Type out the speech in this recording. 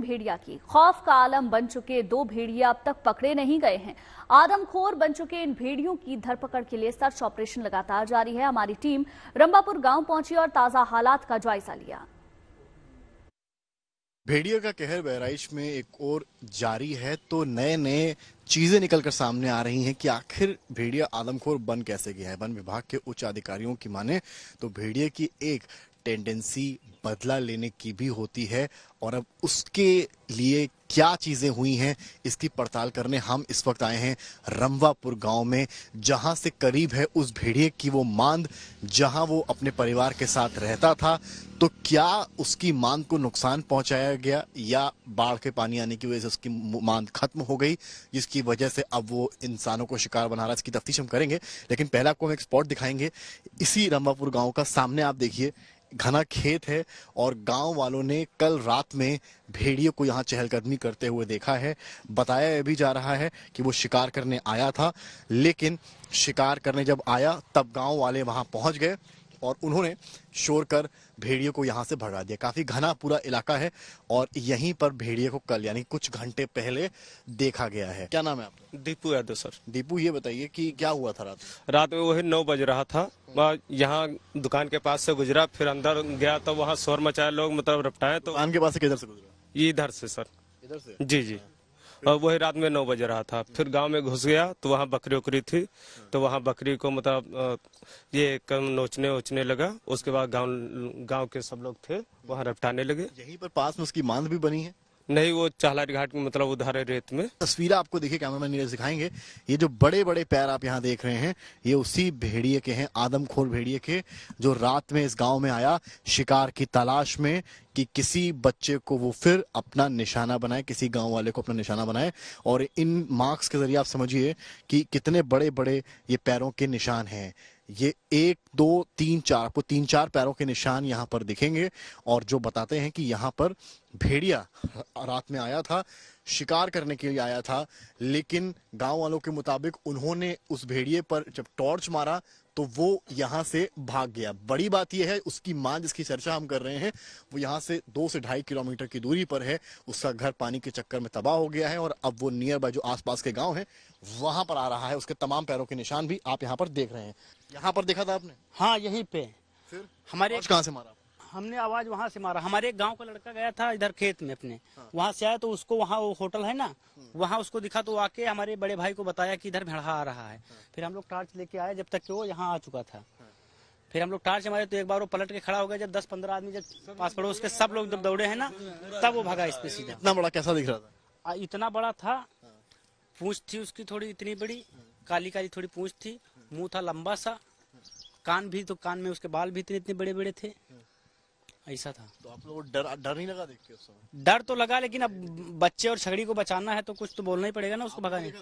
भेड़िया की खौफ का आलम बन चुके दो भेड़िया अब तक पकड़े नहीं गए हैं आदमखोर बन चुके इन भेड़ियों की धरपकड़ के लिए सर्च ऑपरेशन लगातार जारी है हमारी टीम रंबापुर गांव पहुंची और ताजा हालात का जायजा लिया भेड़िया का कहर बहराइश में एक और जारी है तो नए नए चीजें निकलकर सामने आ रही हैं कि आखिर भेड़िया आदमखोर बन कैसे गया है वन विभाग के उच्च अधिकारियों की माने तो भेड़िया की एक टेंडेंसी बदला लेने की भी होती है और अब उसके लिए क्या चीज़ें हुई हैं इसकी पड़ताल करने हम इस वक्त आए हैं रमवापुर गांव में जहां से करीब है उस भेड़िए की वो मांद जहां वो अपने परिवार के साथ रहता था तो क्या उसकी मांद को नुकसान पहुंचाया गया या बाढ़ के पानी आने की वजह से उसकी मांद खत्म हो गई जिसकी वजह से अब वो इंसानों को शिकार बना रहा है इसकी तफ्तीश हम करेंगे लेकिन पहला आपको हम एक स्पॉट दिखाएंगे इसी रमवापुर गाँव का सामने आप देखिए घना खेत है और गांव वालों ने कल रात में भेड़ियों को यहाँ चहलकदमी करते हुए देखा है बताया भी जा रहा है कि वो शिकार करने आया था लेकिन शिकार करने जब आया तब गांव वाले वहां पहुंच गए और उन्होंने शोर कर भेड़ियों को यहाँ से भगा दिया काफ़ी घना पूरा इलाका है और यहीं पर भेड़िए को कल यानी कुछ घंटे पहले देखा गया है क्या नाम है आप दीपू यादव सर दीपू ये बताइए कि क्या हुआ था रात रात में वही नौ बज रहा था यहाँ दुकान के पास से गुजरा फिर अंदर गया तो वहाँ शोर मचाया लोग मतलब रपटाए तो दुकान के पास से किधर से गुजरा ये इधर से सर इधर से जी जी और वही रात में नौ बज रहा था फिर गांव में घुस गया तो वहाँ बकरी उकरी थी तो वहाँ बकरी को मतलब ये कम नोचने वोचने लगा उसके बाद गांव गांव के सब लोग थे वहाँ रपटाने लगे यहीं पर पास में उसकी मांद भी बनी है नहीं वो चाहलाट घाट में मतलब उधर है रेत में तस्वीर आपको देखिए कैमरा मैन नीरज दिखाएंगे ये जो बड़े बड़े पैर आप यहाँ देख रहे हैं ये उसी भेड़िए के हैं आदमखोर भेड़िए के जो रात में इस गांव में आया शिकार की तलाश में कि किसी बच्चे को वो फिर अपना निशाना बनाए किसी गांव वाले को अपना निशाना बनाए और इन मार्क्स के जरिए आप समझिए कि कितने बड़े बड़े ये पैरों के निशान हैं ये एक दो तीन चार आपको तीन चार पैरों के निशान यहाँ पर दिखेंगे और जो बताते हैं कि यहाँ पर भेड़िया रात में आया था शिकार करने के लिए आया था लेकिन गांव वालों के मुताबिक उन्होंने उस भेड़िए पर जब टॉर्च मारा तो वो यहाँ से भाग गया बड़ी बात यह है उसकी मां जिसकी चर्चा हम कर रहे हैं वो यहाँ से दो से ढाई किलोमीटर की दूरी पर है उसका घर पानी के चक्कर में तबाह हो गया है और अब वो नियर बाय जो आसपास के गाँव है वहां पर आ रहा है उसके तमाम पैरों के निशान भी आप यहाँ पर देख रहे हैं यहाँ पर देखा था आपने हाँ यहीं पे फिर हमारे कहाँ से मारा हमने आवाज वहाँ से मारा हमारे एक गाँव का लड़का गया था इधर खेत में अपने हाँ। वहाँ से आया तो उसको वहाँ वो होटल है ना वहाँ उसको दिखा तो आके हमारे बड़े भाई को बताया कि इधर भेड़ा आ रहा है हाँ। फिर हम लोग टार्च लेके आए जब तक कि वो यहाँ आ चुका था हाँ। फिर हम लोग टार्च हमारे तो एक बार वो पलट के खड़ा हो गया जब दस पंद्रह आदमी जब पास पड़ोस के सब लोग जब दौड़े है ना तब वो भागा इसमें सीधा इतना बड़ा कैसा दिख रहा था इतना बड़ा था हाँ। पूछ थी उसकी थोड़ी इतनी बड़ी हाँ। काली काली थोड़ी पूछ थी हाँ। मुंह था लंबा सा कान भी तो कान में उसके बाल भी इतने इतने बड़े बड़े थे ऐसा था तो आप लोग डर डर नहीं लगा देख के उस समय डर तो लगा लेकिन अब बच्चे और छगड़ी को बचाना है तो कुछ तो बोलना ही पड़ेगा ना उसको भगाने